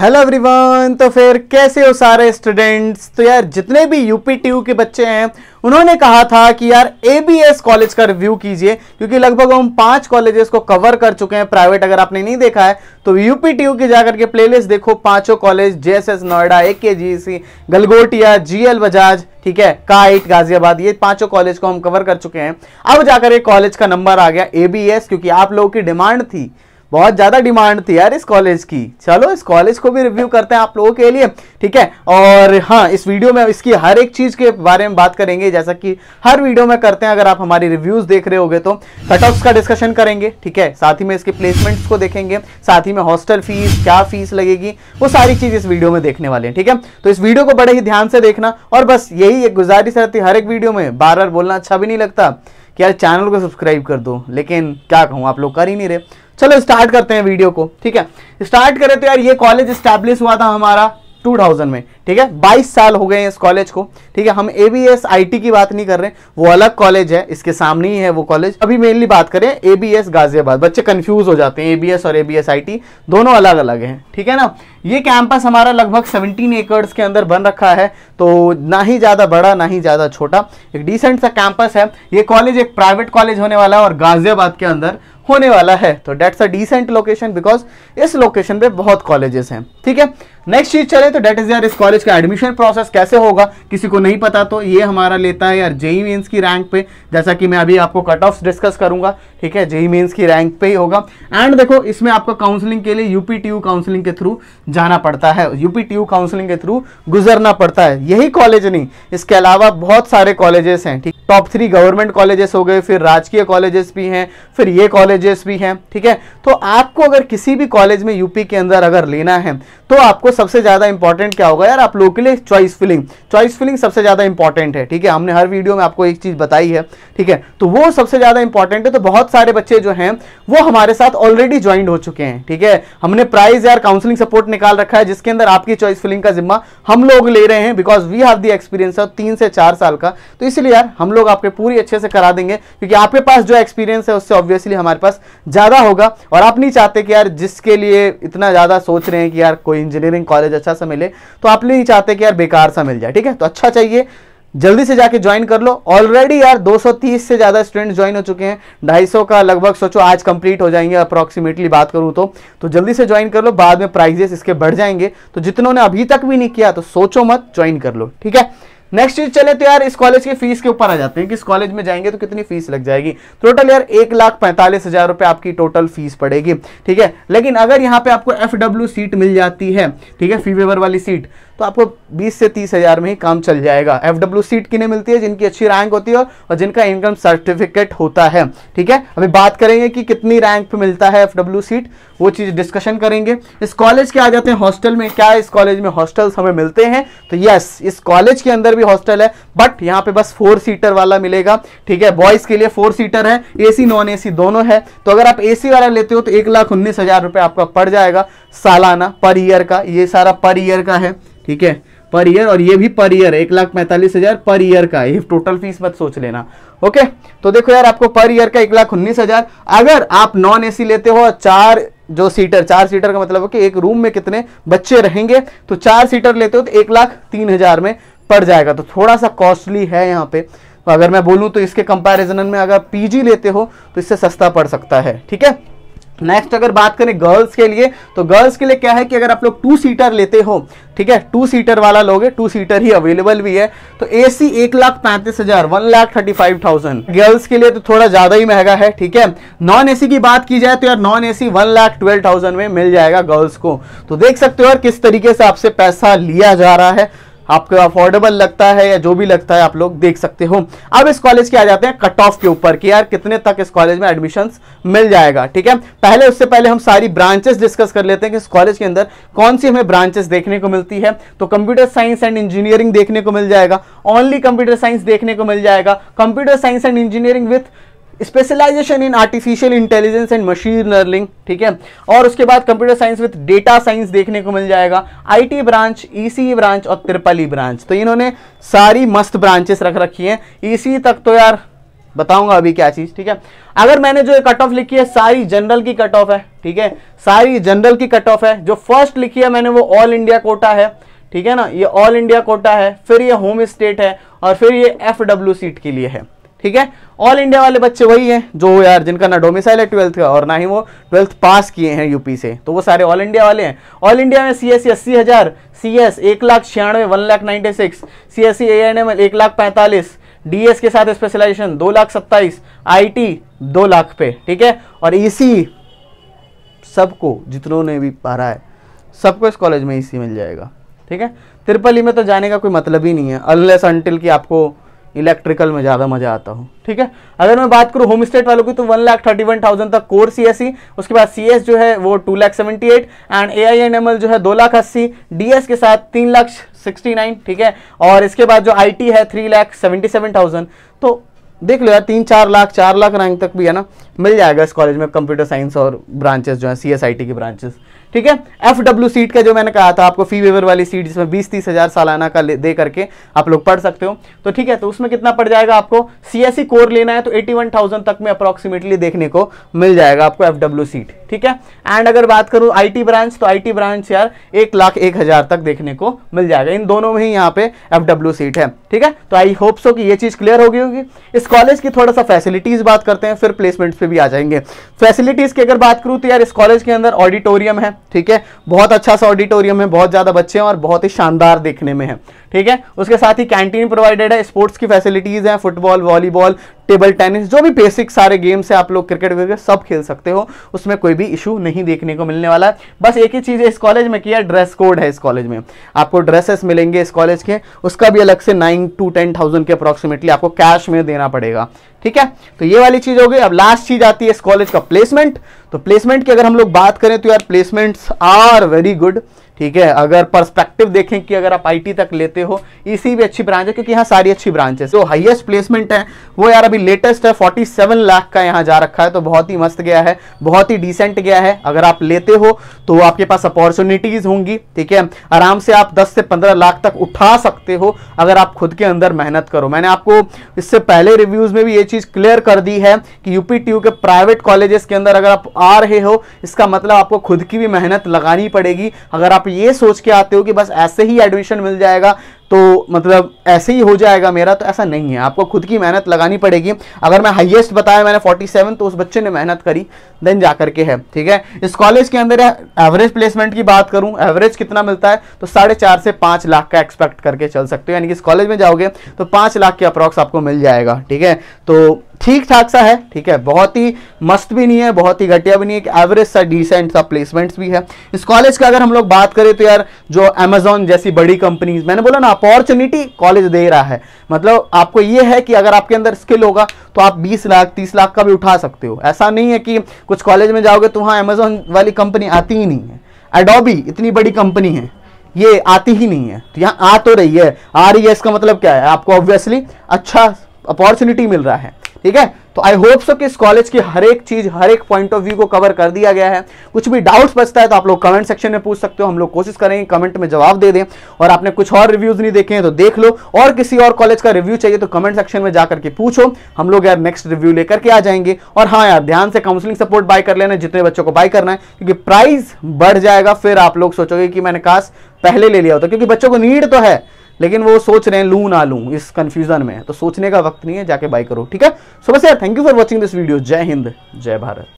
hello everyone तो फिर कैसे हो सारे स्टूडेंट्स तो यार जितने भी यूपी टीयू के बच्चे हैं उन्होंने कहा था कि यार एबीएस कॉलेज का रिव्यू कीजिए क्योंकि लगभग हम पांच कॉलेजेस को कवर कर चुके हैं प्राइवेट अगर आपने नहीं देखा है तो यूपी टीयू के जाकर के प्लेलिस्ट देखो पांचों कॉलेज जेएसएस नोएडा ए के गलगोटिया जीएल बजाज ठीक है काइट गाजियाबाद ये पांचों कॉलेज को हम कवर कर चुके हैं अब जाकर एक कॉलेज का नंबर आ गया एबीएस क्योंकि आप लोगों की डिमांड थी बहुत ज़्यादा डिमांड थी यार इस कॉलेज की चलो इस कॉलेज को भी रिव्यू करते हैं आप लोगों के लिए ठीक है और हाँ इस वीडियो में इसकी हर एक चीज़ के बारे में बात करेंगे जैसा कि हर वीडियो में करते हैं अगर आप हमारी रिव्यूज़ देख रहे होगे तो कट ऑफ का डिस्कशन करेंगे ठीक है साथ ही में इसके प्लेसमेंट्स को देखेंगे साथ ही में हॉस्टल फीस क्या फीस लगेगी वो सारी चीज़ इस वीडियो में देखने वाले हैं ठीक है तो इस वीडियो को बड़े ही ध्यान से देखना और बस यही एक गुजारिश रहती है हर एक वीडियो में बार बार बोलना अच्छा भी नहीं लगता कि यार चैनल को सब्सक्राइब कर दो लेकिन क्या कहूँ आप लोग कर ही नहीं रहे चलो स्टार्ट करते हैं वीडियो को ठीक है स्टार्ट करें तो यार ये कॉलेज स्टैब्लिश हुआ था हमारा 2000 में ठीक है 22 साल हो गए हैं इस कॉलेज को ठीक है हम A B S I T की बात नहीं कर रहे हैं वो अलग कॉलेज है इसके सामने ही है वो कॉलेज अभी मेनली बात करें ए बी एस गाजियाबाद बच्चे कंफ्यूज हो जाते हैं ए और ए बी आई टी दोनों अलग अलग हैं ठीक है ना ये कैंपस हमारा लगभग 17 एकर्स के अंदर बन रखा है तो ना ही ज़्यादा बड़ा ना ही ज़्यादा छोटा एक डिसेंट सा कैंपस है ये कॉलेज एक प्राइवेट कॉलेज होने वाला है और गाजियाबाद के अंदर होने वाला है तो that's a decent location because इस लोकेशन पे बहुत कॉलेजेस हैं ठीक है नेक्स्ट चीज चले तो डेट इज यार इस कॉलेज का एडमिशन प्रोसेस कैसे होगा किसी को नहीं पता तो ये हमारा लेता है यार जेई मेन्स की रैंक पे जैसा कि मैं अभी आपको कट ऑफ डिस्कस करूंगा ठीक है जेई मेन्स की रैंक पे ही होगा एंड देखो इसमें आपको काउंसलिंग के लिए यूपी काउंसलिंग के थ्रू जाना पड़ता है यूपी काउंसलिंग के थ्रू गुजरना पड़ता है यही कॉलेज नहीं इसके अलावा बहुत सारे कॉलेजेस हैं ठीक टॉप थ्री गवर्नमेंट कॉलेजेस हो गए फिर राजकीय कॉलेजेस भी हैं फिर ये कॉलेजेस भी हैं ठीक है तो आपको अगर किसी भी कॉलेज में यूपी के अंदर अगर लेना है तो आपको सबसे ज़्यादा इंपॉर्टेंट क्या होगा यार यार आप लोगों के लिए चॉइस फिलिंग चॉइस फिलिंग सबसे ज़्यादा इंपॉर्टेंट है ठीक है हमने हर वीडियो में आपको एक चीज़ बताई है ठीक है तो वो सबसे ज़्यादा इंपॉर्टेंट है तो बहुत सारे बच्चे जो हैं वो हमारे साथ ऑलरेडी ज्वाइन हो चुके हैं ठीक है हमने प्राइज यार काउंसलिंग सपोर्ट निकाल रखा है जिसके अंदर आपकी चॉइस फिलिंग का जिम्मा हम लोग ले रहे हैं because we have the experience of तीन से चार साल का तो इसलिए यार हम लोग आपके पूरी अच्छे से करा देंगे क्योंकि आपके पास जो एक्सपीरियंस है उससे ऑब्वियसली हमारे पास ज़्यादा होगा और आप नहीं चाहते कि यार जिसके लिए इतना ज़्यादा सोच रहे हैं कि यार कोई इंजीनियरिंग कॉलेज अच्छा सा मिले तो आप नहीं चाहते कि यार बेकार सा मिल जाए ठीक है तो अच्छा चाहिए जल्दी से जाके ज्वाइन कर लो ऑलरेडी यार 230 से ज़्यादा स्टूडेंट ज्वाइन हो चुके हैं 250 का लगभग सोचो आज कंप्लीट हो जाएंगे अप्रॉक्सीमेटली बात करूं तो तो जल्दी से ज्वाइन कर लो बाद में प्राइजेस इसके बढ़ जाएंगे तो जितनों ने अभी तक भी नहीं किया तो सोचो मत ज्वाइन कर लो ठीक है नेक्स्ट चीज चले तो यार इस कॉलेज के फीस के ऊपर आ जाते हैं कि इस कॉलेज में जाएंगे तो कितनी फीस लग जाएगी टोटल यार एक लाख पैंतालीस हजार रुपए आपकी टोटल फीस पड़ेगी ठीक है लेकिन अगर यहाँ पे आपको एफ डब्ल्यू सीट मिल जाती है ठीक है फी वेवर वाली सीट तो आपको बीस से तीस हजार में ही काम चल जाएगा एफ डब्ल्यू सीट किन्हें मिलती है जिनकी अच्छी रैंक होती है और जिनका इनकम सर्टिफिकेट होता है ठीक है अभी बात करेंगे कि कितनी रैंक पे मिलता है एफ डब्ल्यू सीट वो चीज़ डिस्कशन करेंगे इस कॉलेज के आ जाते हैं हॉस्टल में क्या इस कॉलेज में हॉस्टल्स हमें मिलते हैं तो यस इस कॉलेज के अंदर भी हॉस्टल है बट यहाँ पे बस फोर सीटर वाला मिलेगा ठीक है बॉयज के लिए फोर सीटर है एसी नॉन एसी दोनों है तो अगर आप एसी वाला लेते हो तो एक लाख उन्नीस हजार रुपये आपका पड़ जाएगा सालाना पर ईयर का ये सारा पर ईयर का है ठीक है पर ईयर और ये भी पर ईयर एक लाख पैंतालीस हजार पर ईयर का ये टोटल फीस मत सोच लेना ओके तो देखो यार आपको पर ईयर का एक लाख उन्नीस हजार अगर आप नॉन एसी लेते हो चार जो सीटर चार सीटर का मतलब है कि एक रूम में कितने बच्चे रहेंगे तो चार सीटर लेते हो तो एक लाख तीन हजार में पड़ जाएगा तो थोड़ा सा कॉस्टली है यहाँ पे तो अगर मैं बोलूँ तो इसके कंपैरिजन में अगर पीजी लेते हो तो इससे सस्ता पड़ सकता है ठीक है नेक्स्ट अगर बात करें गर्ल्स के लिए तो गर्ल्स के लिए क्या है कि अगर आप लोग टू सीटर लेते हो ठीक है टू सीटर वाला लोगे टू सीटर ही अवेलेबल भी है तो ए सी एक लाख पैंतीस हजार one lakh thirty five thousand girls के लिए तो थोड़ा ज्यादा ही महंगा है ठीक है नॉन एसी की बात की जाए तो यार non C one lakh twelve thousand में मिल जाएगा गर्ल्स को तो देख सकते हो यार किस तरीके से आपसे पैसा लिया जा रहा है आपको अफोर्डेबल लगता है या जो भी लगता है आप लोग देख सकते हो अब इस कॉलेज के आ जाते हैं कट ऑफ के ऊपर कि यार कितने तक इस कॉलेज में एडमिशन मिल जाएगा ठीक है पहले उससे पहले हम सारी ब्रांचेस डिस्कस कर लेते हैं कि इस कॉलेज के अंदर कौन सी हमें ब्रांचेस देखने को मिलती है तो कंप्यूटर साइंस एंड इंजीनियरिंग देखने को मिल जाएगा ओनली कंप्यूटर साइंस देखने को मिल जाएगा computer science and engineering with specialisation in artificial intelligence and machine learning ठीक है और उसके बाद computer science with data science देखने को मिल जाएगा आईटी ब्रांच ईसी ब्रांच और त्रिपली ब्रांच तो इन्होंने सारी मस्त ब्रांचेस रख रखी हैं ईसी तक तो यार बताऊंगा अभी क्या चीज़ ठीक है अगर मैंने जो कट ऑफ लिखी है सारी जनरल की कट ऑफ है ठीक है सारी जनरल की कट ऑफ है जो फर्स्ट लिखी है मैंने वो ऑल इंडिया कोटा है ठीक है ना ये ऑल इंडिया कोटा है फिर ये होम स्टेट है और फिर ये एफ सीट के लिए है ठीक है ऑल इंडिया वाले बच्चे वही हैं जो यार जिनका ना डोमिसाइल है ट्वेल्थ का और ना ही वो ट्वेल्थ पास किए हैं यूपी से तो वो सारे ऑल इंडिया वाले हैं ऑल इंडिया में सी एस सी अस्सी हज़ार सी एस एक लाख छियानवे one lakh ninety six C S C A N M L एक लाख पैंतालीस डीएस के साथ स्पेशलाइजेशन दो लाख सत्ताईस आई टी दो लाख पे ठीक है और सी सबको जितनों ने भी पारा है सबको इस कॉलेज में सी मिल जाएगा ठीक है त्रिपली में तो जाने का कोई मतलब ही नहीं है अनलेस अनटिल की आपको इलेक्ट्रिकल में ज़्यादा मज़ा आता हो ठीक है अगर मैं बात करूँ होम स्टेट वालों की तो one lakh thirty one thousand तक कोर सी एस e, उसके बाद सी एस जो है वो two lakh seventy eight and A I N M L जो है दो लाख अस्सी डी एस के साथ तीन लाख सिक्सटी नाइन ठीक है और इसके बाद जो आई टी है three lakh seventy seven thousand तो देख लो यार तीन चार लाख चार लाख रैंक तक भी है ना मिल जाएगा इस कॉलेज में कंप्यूटर साइंस और ब्रांचेस जो है सी एस आई टी की ब्रांचेस ठीक है एफ डब्ल्यू सीट का जो मैंने कहा था आपको फी वेवर वाली सीट जिसमें बीस तीस हज़ार सालाना का दे करके आप लोग पढ़ सकते हो तो ठीक है तो उसमें कितना पड़ जाएगा आपको सी कोर e लेना है तो एटी वन थाउजेंड तक में अप्रोक्सीमेटली देखने को मिल जाएगा आपको एफ डब्ल्यू सीट ठीक है एंड अगर बात करूँ आई टी ब्रांच तो आई टी ब्रांच यार एक लाख एक हज़ार तक देखने को मिल जाएगा इन दोनों में ही यहाँ पे एफ डब्ल्यू सीट है ठीक है तो आई होप सो कि ये चीज़ क्लियर होगी होगी इस कॉलेज की थोड़ा सा फैसिलिटीज़ बात करते हैं फिर प्लेसमेंट्स पे भी आ जाएंगे फैसिलिटीज़ की अगर बात करूँ तो यार इस कॉलेज के अंदर ऑडिटोरियम है ठीक है बहुत अच्छा सा ऑडिटोरियम है बहुत ज़्यादा बच्चे हैं और बहुत ही शानदार देखने में है ठीक है उसके साथ ही कैंटीन प्रोवाइडेड है स्पोर्ट्स की फैसिलिटीज है फुटबॉल वॉलीबॉल टेबल टेनिस जो भी बेसिक सारे गेम्स है आप लोग क्रिकेट वगैरह सब खेल सकते हो उसमें कोई भी इशू नहीं देखने को मिलने वाला है बस एक ही चीज़ इस कॉलेज में किया ड्रेस कोड है इस कॉलेज में आपको ड्रेसेस मिलेंगे इस कॉलेज के उसका भी अलग से नाइन टू टेन थाउजेंड के अप्रॉक्सीमेटली आपको कैश में देना पड़ेगा ठीक है तो ये वाली चीज़ हो गई अब लास्ट चीज़ आती है इस कॉलेज का प्लेसमेंट तो प्लेसमेंट की अगर हम लोग बात करें तो यार प्लेसमेंट्स आर वेरी गुड ठीक है अगर पर्सपेक्टिव देखें कि अगर आप आईटी तक लेते हो इसी भी अच्छी ब्रांच है क्योंकि यहाँ सारी अच्छी ब्रांच है हाईएस्ट प्लेसमेंट है वो यार अभी लेटेस्ट है 47 लाख का यहाँ जा रखा है तो बहुत ही मस्त गया है बहुत ही डिसेंट गया है अगर आप लेते हो तो आपके पास अपॉर्चुनिटीज होंगी ठीक है आराम से आप दस से पंद्रह लाख तक उठा सकते हो अगर आप खुद के अंदर मेहनत करो मैंने आपको इससे पहले रिव्यूज में भी ये चीज क्लियर कर दी है कि यूपी के प्राइवेट कॉलेजेस के अंदर अगर आप आ रहे हो इसका मतलब आपको खुद की भी मेहनत लगानी पड़ेगी अगर आप ये सोच के आते हो कि बस ऐसे ही एडमिशन मिल जाएगा तो मतलब ऐसे ही हो जाएगा मेरा तो ऐसा नहीं है आपको खुद की मेहनत लगानी पड़ेगी अगर मैं हाईएस्ट बताया मैंने 47 तो उस बच्चे ने मेहनत करी देन जा करके है ठीक है इस कॉलेज के अंदर एवरेज प्लेसमेंट की बात करूं एवरेज कितना मिलता है तो साढ़े चार से पाँच लाख का एक्सपेक्ट करके चल सकते हो यानी कि इस कॉलेज में जाओगे तो पाँच लाख के अप्रॉक्स आपको मिल जाएगा ठीक है तो ठीक ठाक सा है ठीक है बहुत ही मस्त भी नहीं है बहुत ही घटिया भी नहीं है एवरेज सा डिसेंट सा प्लेसमेंट्स भी है इस कॉलेज का अगर हम लोग बात करें तो यार जो अमेजोन जैसी बड़ी कंपनीज मैंने बोला ना अपॉर्चुनिटी कॉलेज दे रहा है मतलब आपको ये है कि अगर आपके अंदर स्किल होगा तो आप 20 लाख 30 लाख का भी उठा सकते हो ऐसा नहीं है कि कुछ कॉलेज में जाओगे तो वहाँ अमेजोन वाली कंपनी आती ही नहीं है एडोबी इतनी बड़ी कंपनी है ये आती ही नहीं है तो यहाँ आ तो रही है आ रही e है इसका मतलब क्या है आपको ऑब्वियसली अच्छा अपॉर्चुनिटी मिल रहा है ठीक है तो आई होप सो कि इस कॉलेज की हर एक चीज हर एक पॉइंट ऑफ व्यू को कवर कर दिया गया है कुछ भी डाउट्स बचता है तो आप लोग कमेंट सेक्शन में पूछ सकते हो हम लोग कोशिश करेंगे कमेंट में जवाब दे दें और आपने कुछ और रिव्यूज नहीं देखे हैं तो देख लो और किसी और कॉलेज का रिव्यू चाहिए तो कमेंट सेक्शन में जाकर के पूछो हम लोग यार नेक्स्ट रिव्यू लेकर के आ जाएंगे और हाँ यार ध्यान से काउंसलिंग सपोर्ट बाय कर लेना जितने बच्चों को बाय करना है क्योंकि प्राइस बढ़ जाएगा फिर आप लोग सोचोगे कि मैंने काश पहले ले लिया होता क्योंकि बच्चों को नीड तो है लेकिन वो सोच रहे हैं लू ना लू इस कंफ्यूजन में तो सोचने का वक्त नहीं है जाके बाई करो ठीक है सो बस यार thank you for watching this video जय हिंद जय भारत